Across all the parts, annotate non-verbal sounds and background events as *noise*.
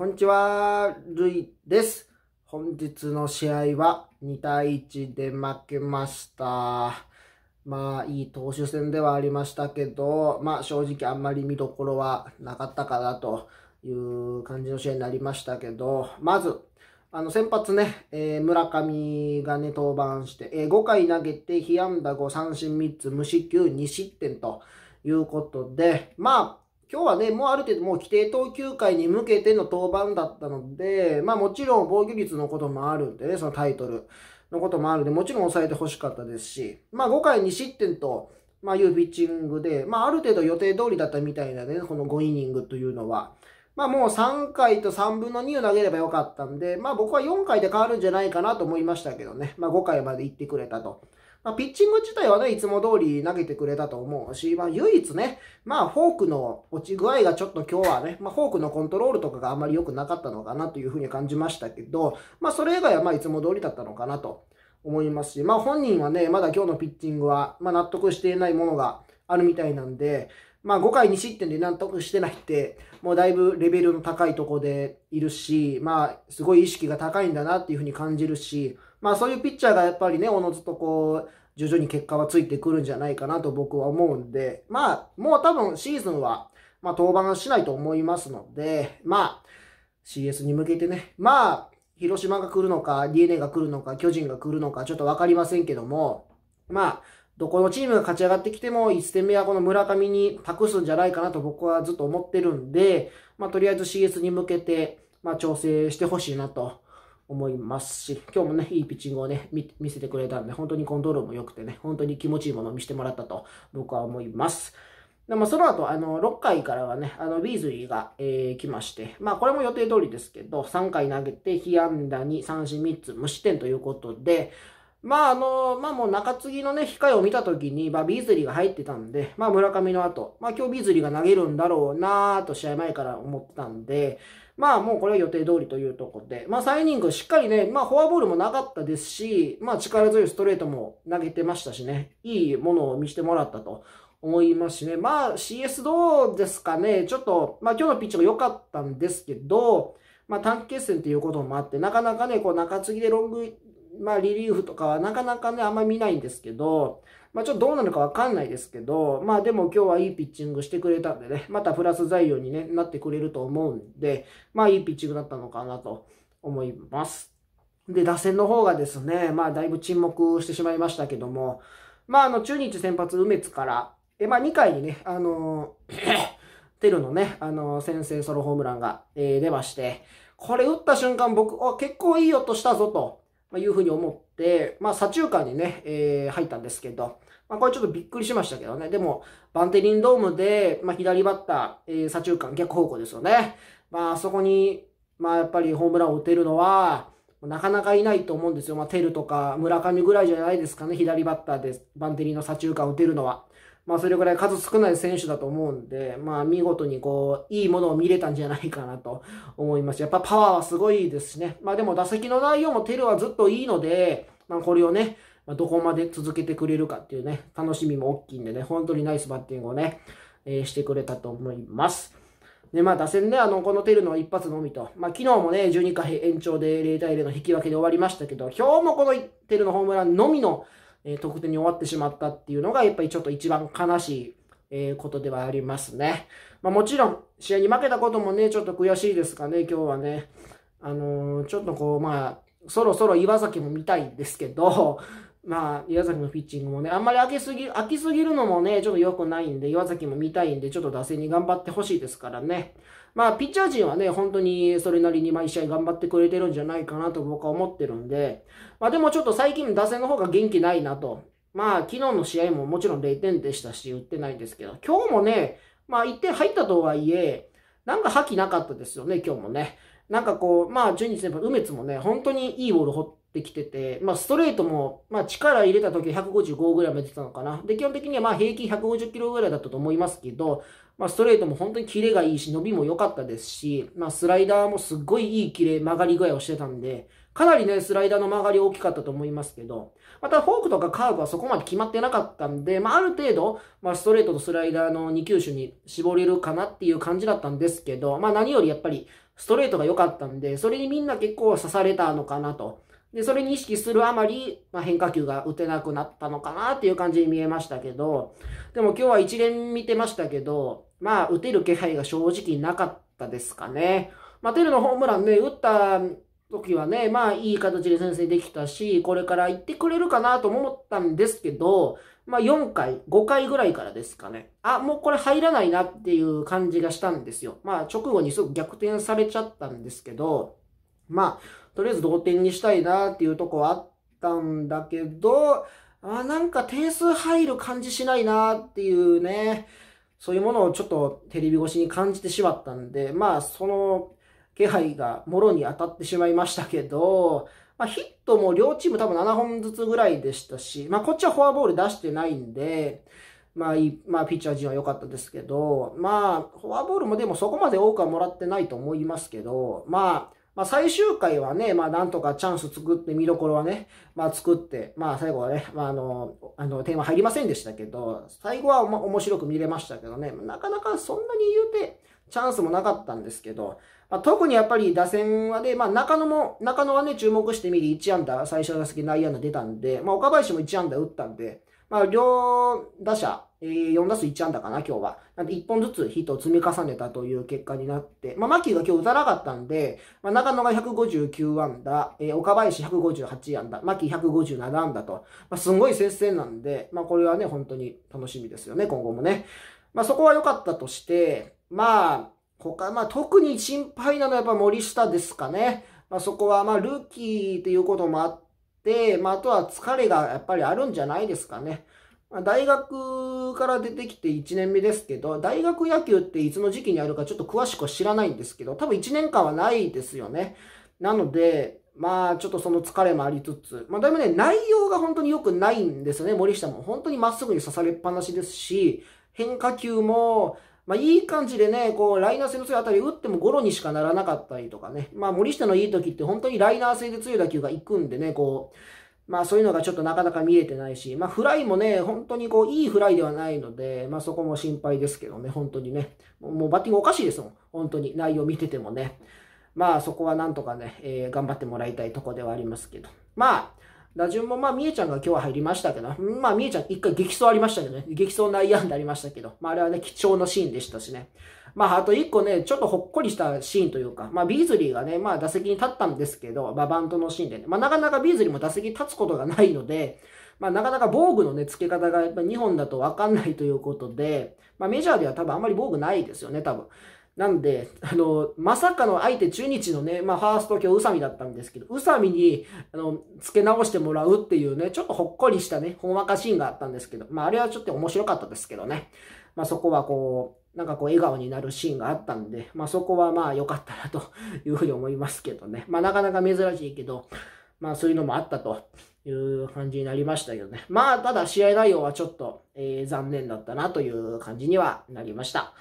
こんにちは、ルイです。本日の試合は2対1で負けました。まあ、いい投手戦ではありましたけど、まあ、正直あんまり見どころはなかったかなという感じの試合になりましたけど、まず、あの、先発ね、えー、村上がね、登板して、えー、5回投げて、被安打5、三振3つ、無四球2失点ということで、まあ、今日はね、もうある程度もう規定投球回に向けての登板だったので、まあもちろん防御率のこともあるんでね、そのタイトルのこともあるんで、もちろん抑えてほしかったですし、まあ5回2失点と、まあいうピッチングで、まあある程度予定通りだったみたいなね、この5イニングというのは。まあもう3回と3分の2を投げればよかったんで、まあ僕は4回で変わるんじゃないかなと思いましたけどね。まあ5回まで行ってくれたと。まあ、ピッチング自体はね、いつも通り投げてくれたと思うし、まあ、唯一ね、まあ、フォークの落ち具合がちょっと今日はね、まあ、フォークのコントロールとかがあんまり良くなかったのかなというふうに感じましたけど、まあ、それ以外はまあ、いつも通りだったのかなと思いますし、まあ、本人はね、まだ今日のピッチングは、まあ、納得していないものがあるみたいなんで、まあ5回2失点で納得してないって、もうだいぶレベルの高いとこでいるし、まあすごい意識が高いんだなっていうふうに感じるし、まあそういうピッチャーがやっぱりね、おのずとこう、徐々に結果はついてくるんじゃないかなと僕は思うんで、まあもう多分シーズンは、まあ登板しないと思いますので、まあ CS に向けてね、まあ広島が来るのか、DNA が来るのか、巨人が来るのか、ちょっとわかりませんけども、まあ、どこのチームが勝ち上がってきても、1戦目はこの村上に託すんじゃないかなと僕はずっと思ってるんで、まあ、とりあえず CS に向けて、まあ、調整してほしいなと思いますし、今日もね、いいピッチングをね、見せてくれたんで、本当にコントロールも良くてね、本当に気持ちいいものを見せてもらったと僕は思います。でまあ、その後、あの、6回からはね、あの、ビーズリーが、えー、来まして、まあ、これも予定通りですけど、3回投げて、被安打に三振3つ、無失点ということで、まああの、まあもう中継ぎのね、控えを見たときに、まあビーズリーが入ってたんで、まあ村上の後、まあ今日ビーズリーが投げるんだろうなーと試合前から思ったんで、まあもうこれは予定通りというところで、まあ3イニングしっかりね、まあフォアボールもなかったですし、まあ力強いストレートも投げてましたしね、いいものを見せてもらったと思いますしね、まあ CS どうですかね、ちょっと、まあ今日のピッチが良かったんですけど、まあ短期決戦ということもあって、なかなかね、こう中継ぎでロングまあリリーフとかはなかなかね、あんま見ないんですけど、まあちょっとどうなるかわかんないですけど、まあでも今日はいいピッチングしてくれたんでね、またプラス材料に、ね、なってくれると思うんで、まあいいピッチングだったのかなと思います。で、打線の方がですね、まあだいぶ沈黙してしまいましたけども、まああの中日先発梅津から、え、まあ2回にね、あの *clears throat* テルのね、あの先制ソロホームランが、えー、出まして、これ打った瞬間僕、あ、結構いい音したぞと。いうふうに思って、まあ、左中間にね、えー、入ったんですけど、まあ、これちょっとびっくりしましたけどね。でも、バンテリンドームで、まあ、左バッター、えー、左中間、逆方向ですよね。まあ、そこに、まあ、やっぱりホームランを打てるのは、なかなかいないと思うんですよ。まあ、テルとか村上ぐらいじゃないですかね。左バッターで、バンテリンの左中間を打てるのは。まあそれぐらい数少ない選手だと思うんで、まあ見事にこう、いいものを見れたんじゃないかなと思いますやっぱパワーはすごいですしね。まあでも打席の内容もテルはずっといいので、まあこれをね、まどこまで続けてくれるかっていうね、楽しみも大きいんでね、本当にナイスバッティングをね、えー、してくれたと思います。で、まあ打線ね、あの、このテルの一発のみと、まあ昨日もね、12回延長で0対0の引き分けで終わりましたけど、今日もこのテルのホームランのみの、え得点に終わってしまったっていうのが、やっぱりちょっと一番悲しい、えことではありますね。まあ、もちろん、試合に負けたこともね、ちょっと悔しいですかね、今日はね。あのー、ちょっとこう、まあ、そろそろ岩崎も見たいんですけど、*laughs* まあ、岩崎のピッチングもね、あんまり開けすぎ、開きすぎるのもね、ちょっと良くないんで、岩崎も見たいんで、ちょっと打線に頑張ってほしいですからね。まあ、ピッチャー陣はね、本当にそれなりに毎試合頑張ってくれてるんじゃないかなと僕は思ってるんで、まあでもちょっと最近打線の方が元気ないなと。まあ、昨日の試合ももちろん0点でしたし、打ってないんですけど、今日もね、まあ1点入ったとはいえ、なんか覇気なかったですよね、今日もね。なんかこう、まあ、中日先輩、梅津もね、本当にいいボールっきてて、まあ、ストレートも、まあ、力入れた時155ぐらいまでたのかな。で、基本的にはまあ平均150キロぐらいだったと思いますけど、まあ、ストレートも本当にキレがいいし、伸びも良かったですし、まあ、スライダーもすっごいいいキレ、曲がり具合をしてたんで、かなりね、スライダーの曲がり大きかったと思いますけど、またフォークとかカーブはそこまで決まってなかったんで、まあ、ある程度、まあ、ストレートとスライダーの2球種に絞れるかなっていう感じだったんですけど、まあ、何よりやっぱり、ストレートが良かったんで、それにみんな結構刺されたのかなと。で、それに意識するあまり、まあ、変化球が打てなくなったのかなっていう感じに見えましたけど、でも今日は一連見てましたけど、まあ、打てる気配が正直なかったですかね。まあ、テルのホームランね、打った時はね、まあ、いい形で先制できたし、これから行ってくれるかなと思ったんですけど、まあ、4回、5回ぐらいからですかね。あ、もうこれ入らないなっていう感じがしたんですよ。まあ、直後にすぐ逆転されちゃったんですけど、まあ、とりあえず同点にしたいなっていうとこはあったんだけど、あなんか点数入る感じしないなっていうね、そういうものをちょっとテレビ越しに感じてしまったんで、まあその気配がもろに当たってしまいましたけど、まあ、ヒットも両チーム多分7本ずつぐらいでしたし、まあこっちはフォアボール出してないんで、まあいい、まあピッチャー陣は良かったですけど、まあフォアボールもでもそこまで多くはもらってないと思いますけど、まあまあ、最終回はね、まあ、なんとかチャンス作って、見どころはね、まあ、作って、まあ、最後はね、まあ、あの、あの、テーマ入りませんでしたけど、最後は、面白く見れましたけどね、なかなかそんなに言うて、チャンスもなかったんですけど、まあ、特にやっぱり打線はね、まあ、中野も、中野はね、注目してみり、1安打、最初の打席内野安打出たんで、まあ、岡林も1安打打ったんで、まあ、両打者、4打数1安打かな、今日は。なんで、1本ずつヒットを積み重ねたという結果になって、まあ、マッキーが今日打たなかったんで、まあ、中野が159安打、えー、岡林158安打、マッキー157安打と、まあ、すごい接戦なんで、まあ、これはね、本当に楽しみですよね、今後もね。まあ、そこは良かったとして、まあ、他、まあ、特に心配なのはやっぱ森下ですかね。まあ、そこは、まあ、ルーキーっていうこともあって、、まあ、あとは疲れがやっぱりあるんじゃないですかね。大学から出てきて1年目ですけど、大学野球っていつの時期にあるかちょっと詳しくは知らないんですけど、多分1年間はないですよね。なので、まあちょっとその疲れもありつつ、まあだいぶね、内容が本当に良くないんですよね、森下も。本当にまっすぐに刺されっぱなしですし、変化球も、まあ、いい感じでね、こう、ライナー性の強いあたり打ってもゴロにしかならなかったりとかね。まあ、森下のいい時って本当にライナー性で強い打球が行くんでね、こう、まあ、そういうのがちょっとなかなか見えてないし、まあ、フライもね、本当にこう、いいフライではないので、まあ、そこも心配ですけどね、本当にね。もうバッティングおかしいですもん。本当に、内容見ててもね。まあ、そこはなんとかね、えー、頑張ってもらいたいとこではありますけど。まあ、打順もまあ、みえちゃんが今日は入りましたけど、まあ、みえちゃん一回激走ありましたけどね、激走内野んでありましたけど、まあ、あれはね、貴重なシーンでしたしね。まあ、あと一個ね、ちょっとほっこりしたシーンというか、まあ、ビーズリーがね、まあ、打席に立ったんですけど、まあ、バントのシーンでね、まあ、なかなかビーズリーも打席に立つことがないので、まあ、なかなか防具のね、付け方がやっぱ日本だとわかんないということで、まあ、メジャーでは多分あんまり防具ないですよね、多分。なんで、あの、まさかの相手中日のね、まあ、ファースト今日宇佐美だったんですけど、宇佐美に、あの、付け直してもらうっていうね、ちょっとほっこりしたね、ほんわかシーンがあったんですけど、まあ、あれはちょっと面白かったですけどね。まあ、そこはこう、なんかこう笑顔になるシーンがあったんで、まあ、そこはまあ良かったなというふうに思いますけどね。まあ、なかなか珍しいけど、まあ、そういうのもあったという感じになりましたけどね。まあ、ただ試合内容はちょっと、えー、残念だったなという感じにはなりました。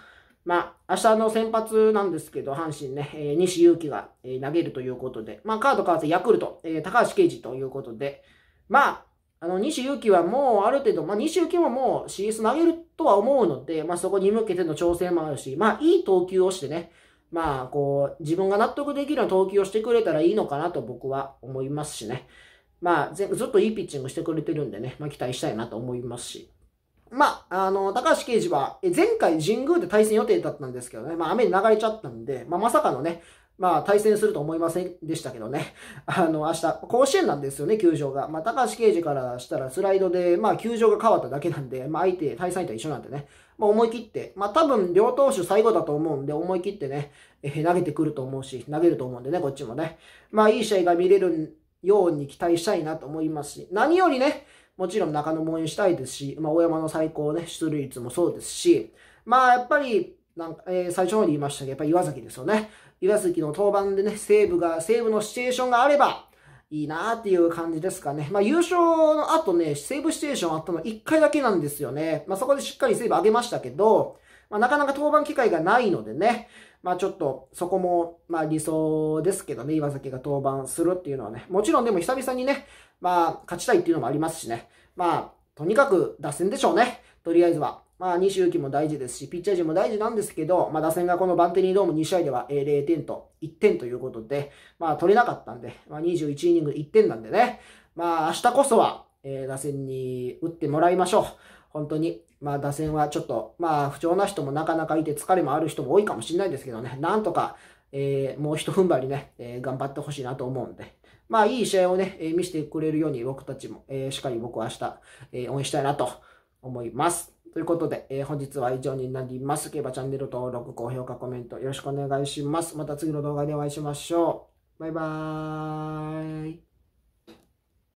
まあ、明日の先発なんですけど、阪神ね、えー、西勇輝が、えー、投げるということで、まあ、カード変わってヤクルト、えー、高橋奎二ということで、まあ、あの、西勇輝はもうある程度、まあ、西勇輝ももう CS 投げるとは思うので、まあ、そこに向けての調整もあるし、まあ、いい投球をしてね、まあ、こう、自分が納得できるような投球をしてくれたらいいのかなと僕は思いますしね。まあ、ずっといいピッチングしてくれてるんでね、まあ、期待したいなと思いますし。まあ、あの、高橋刑事は、前回神宮で対戦予定だったんですけどね、まあ雨に流れちゃったんで、まあまさかのね、まあ対戦すると思いませんでしたけどね。*laughs* あの、明日、甲子園なんですよね、球場が。まあ、高橋刑事からしたらスライドで、まあ、球場が変わっただけなんで、まあ、相手、対戦相手は一緒なんでね。まあ、思い切って、まあ、多分、両投手最後だと思うんで、思い切ってね、え投げてくると思うし、投げると思うんでね、こっちもね。まあ、いい試合が見れるように期待したいなと思いますし、何よりね、もちろん中野も応援したいですし、まあ、大山の最高ね、出塁率もそうですし、まあ、やっぱり、なんか、えー、最初の方に言いましたけど、やっぱり岩崎ですよね。岩崎の登板でね、西ブが、ーブのシチュエーションがあれば、いいなーっていう感じですかね。まあ優勝の後ね、セーブシチュエーションあったの1回だけなんですよね。まあそこでしっかりセーブ上げましたけど、まあなかなか登板機会がないのでね、まあちょっとそこも、まあ理想ですけどね、岩崎が登板するっていうのはね、もちろんでも久々にね、まあ勝ちたいっていうのもありますしね、まあとにかく打線でしょうね、とりあえずは。まあ、西行も大事ですし、ピッチャー陣も大事なんですけど、まあ、打線がこのバンテリードーム2試合では0点と1点ということで、まあ、取れなかったんで、まあ、21イニング1点なんでね、まあ、明日こそは、えー、打線に打ってもらいましょう。本当に、まあ打線はちょっと、まあ不調な人もなかなかいて疲れもある人も多いかもしれないですけどね、なんとか、えー、もう一踏ん張りね、えー、頑張ってほしいなと思うんで、まあいい試合をね、えー、見せてくれるように僕たちも、えー、しっかり僕は明日、えー、応援したいなと思います。ということで、えー、本日は以上になります。競馬チャンネル登録、高評価、コメントよろしくお願いします。また次の動画でお会いしましょう。バイバーイ。